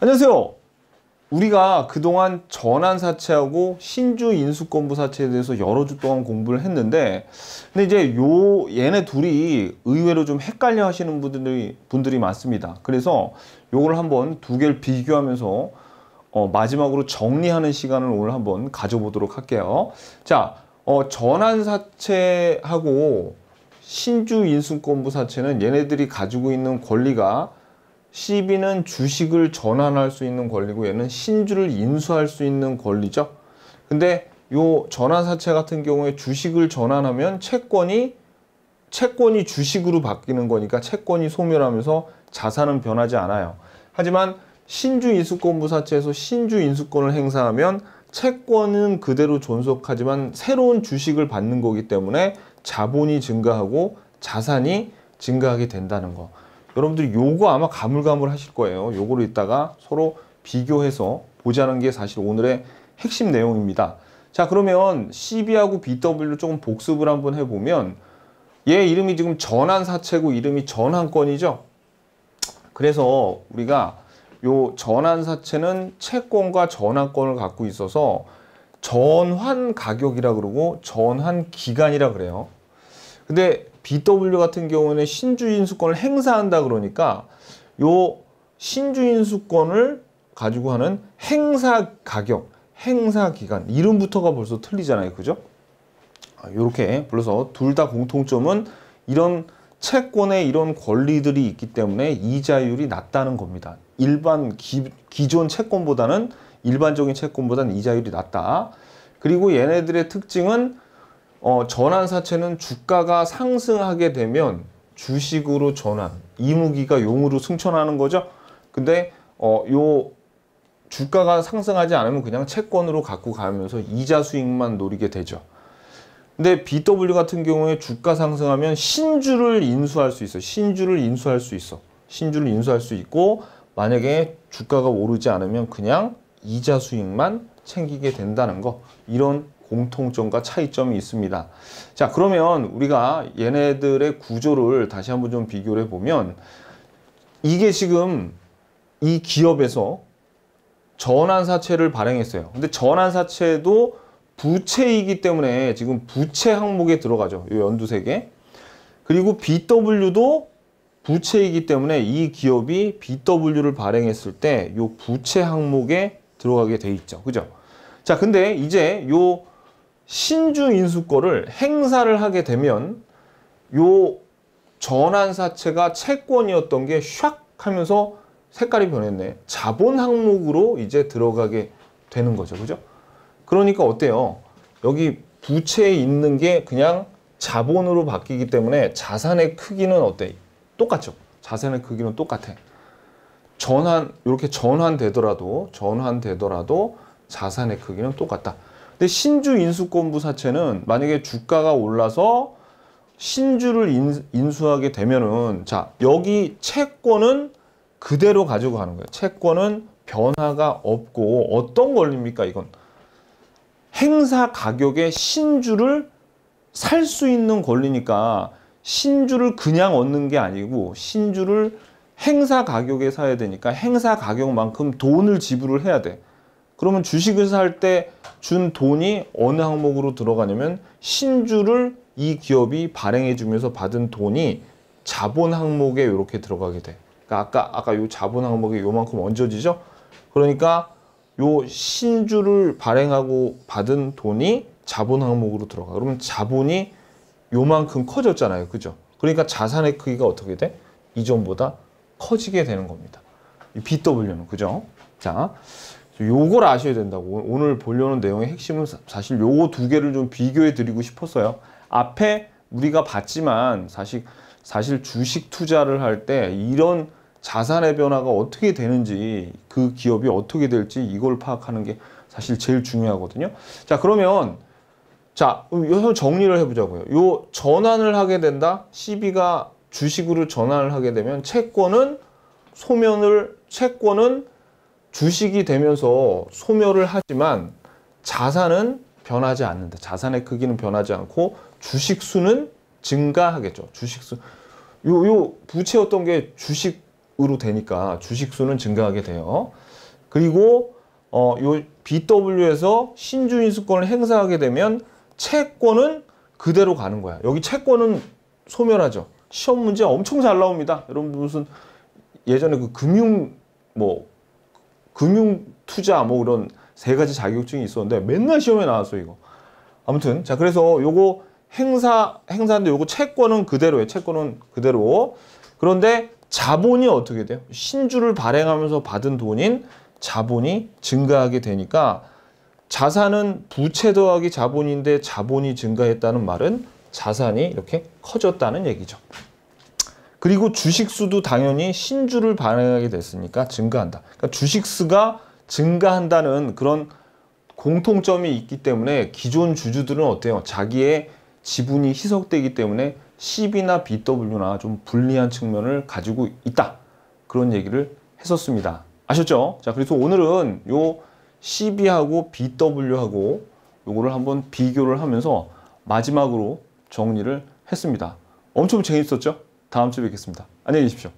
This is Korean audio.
안녕하세요. 우리가 그동안 전환 사채하고 신주 인수권부 사채에 대해서 여러 주 동안 공부를 했는데 근데 이제 요 얘네 둘이 의외로 좀 헷갈려 하시는 분들이 분들이 많습니다. 그래서 요걸 한번 두 개를 비교하면서 어, 마지막으로 정리하는 시간을 오늘 한번 가져보도록 할게요. 자, 어, 전환 사채하고 신주 인수권부 사채는 얘네들이 가지고 있는 권리가 CB는 주식을 전환할 수 있는 권리고 얘는 신주를 인수할 수 있는 권리죠. 근데 요 전환사채 같은 경우에 주식을 전환하면 채권이 채권이 주식으로 바뀌는 거니까 채권이 소멸하면서 자산은 변하지 않아요. 하지만 신주 인수권부 사채에서 신주 인수권을 행사하면 채권은 그대로 존속하지만 새로운 주식을 받는 거기 때문에 자본이 증가하고 자산이 증가하게 된다는 거. 여러분들이 요거 아마 가물가물 하실 거예요. 요거를 이따가 서로 비교해서 보자는 게 사실 오늘의 핵심 내용입니다. 자 그러면 CB하고 BW를 조금 복습을 한번 해보면 얘 이름이 지금 전환사채고 이름이 전환권이죠. 그래서 우리가 요 전환사채는 채권과 전환권을 갖고 있어서 전환 가격이라 그러고 전환 기간이라 그래요. 근데 BW 같은 경우는 신주인수권을 행사한다 그러니까 요 신주인수권을 가지고 하는 행사 가격, 행사 기간 이름부터가 벌써 틀리잖아요. 그죠? 이렇게 아, 불러서 둘 다 공통점은 이런 채권에 이런 권리들이 있기 때문에 이자율이 낮다는 겁니다. 일반 기, 기존 채권보다는 일반적인 채권보다는 이자율이 낮다. 그리고 얘네들의 특징은 어, 전환 사채는 주가가 상승하게 되면 주식으로 전환, 이무기가 용으로 승천하는 거죠. 근데 어, 요 주가가 상승하지 않으면 그냥 채권으로 갖고 가면서 이자 수익만 노리게 되죠. 근데 BW 같은 경우에 주가 상승하면 신주를 인수할 수 있어. 신주를 인수할 수 있어. 신주를 인수할 수 있고 만약에 주가가 오르지 않으면 그냥 이자 수익만 챙기게 된다는 거. 이런 공통점과 차이점이 있습니다. 자 그러면 우리가 얘네들의 구조를 다시 한번 좀 비교를 해보면 이게 지금 이 기업에서 전환사채를 발행했어요. 근데 전환사채도 부채이기 때문에 지금 부채 항목에 들어가죠. 이 연두색에. 그리고 BW도 부채이기 때문에 이 기업이 BW를 발행했을 때 이 부채 항목에 들어가게 돼 있죠. 그죠? 자, 근데 이제 이 신주 인수권을 행사를 하게 되면 요 전환 사채가 채권이었던 게 샥 하면서 색깔이 변했네. 자본 항목으로 이제 들어가게 되는 거죠. 그죠? 그러니까 어때요? 여기 부채에 있는 게 그냥 자본으로 바뀌기 때문에 자산의 크기는 어때? 똑같죠. 자산의 크기는 똑같아. 전환 이렇게 전환되더라도 전환되더라도 자산의 크기는 똑같다. 근데 신주 인수권부 사채는 만약에 주가가 올라서 신주를 인, 수하게 되면은 자 여기 채권은 그대로 가지고 가는 거예요. 채권은 변화가 없고 어떤 권리입니까 이건? 행사 가격에 신주를 살 수 있는 권리니까 신주를 그냥 얻는 게 아니고 신주를 행사 가격에 사야 되니까 행사 가격만큼 돈을 지불을 해야 돼. 그러면 주식을 살 때 준 돈이 어느 항목으로 들어가냐면 신주를 이 기업이 발행해 주면서 받은 돈이 자본 항목에 이렇게 들어가게 돼. 그러니까 아까 아까 요 자본 항목에 요만큼 얹어지죠. 그러니까 요 신주를 발행하고 받은 돈이 자본 항목으로 들어가. 그러면 자본이 요만큼 커졌잖아요. 그죠? 그러니까 자산의 크기가 어떻게 돼? 이전보다 커지게 되는 겁니다. 이 BW는 그죠? 자, 요걸 아셔야 된다고 오늘 보려는 내용의 핵심은 사실 요거 두 개를 좀 비교해 드리고 싶었어요 앞에 우리가 봤지만 사실 사실 주식 투자를 할 때 이런 자산의 변화가 어떻게 되는지 그 기업이 어떻게 될지 이걸 파악하는 게 사실 제일 중요하거든요 자 그러면 자 여기서 정리를 해보자고요 요 전환을 하게 된다 CB가 주식으로 전환을 하게 되면 채권은 소면을 채권은 주식이 되면서 소멸을 하지만 자산은 변하지 않는다. 자산의 크기는 변하지 않고 주식 수는 증가하겠죠. 주식 수. 요, 요 부채였던 게 주식으로 되니까 주식 수는 증가하게 돼요. 그리고 어, 요 BW에서 신주인수권을 행사하게 되면 채권은 그대로 가는 거야. 여기 채권은 소멸하죠. 시험 문제 엄청 잘 나옵니다. 여러분 무슨 예전에 그 금융 뭐 금융 투자 뭐 이런 세 가지 자격증이 있었는데 맨날 시험에 나왔어 이거 아무튼 자 그래서 요거 행사 행사인데 요거 채권은 그대로예요 채권은 그대로 그런데 자본이 어떻게 돼요 신주를 발행하면서 받은 돈인 자본이 증가하게 되니까 자산은 부채 더하기 자본인데 자본이 증가했다는 말은 자산이 이렇게 커졌다는 얘기죠. 그리고 주식수도 당연히 신주를 반영하게 됐으니까 증가한다. 그러니까 주식수가 증가한다는 그런 공통점이 있기 때문에 기존 주주들은 어때요? 자기의 지분이 희석되기 때문에 CB나 BW나 좀 불리한 측면을 가지고 있다. 그런 얘기를 했었습니다. 아셨죠? 자, 그래서 오늘은 요 CB하고 BW하고 요거를 한번 비교를 하면서 마지막으로 정리를 했습니다. 엄청 재밌었죠? 다음 주에 뵙겠습니다. 안녕히 계십시오.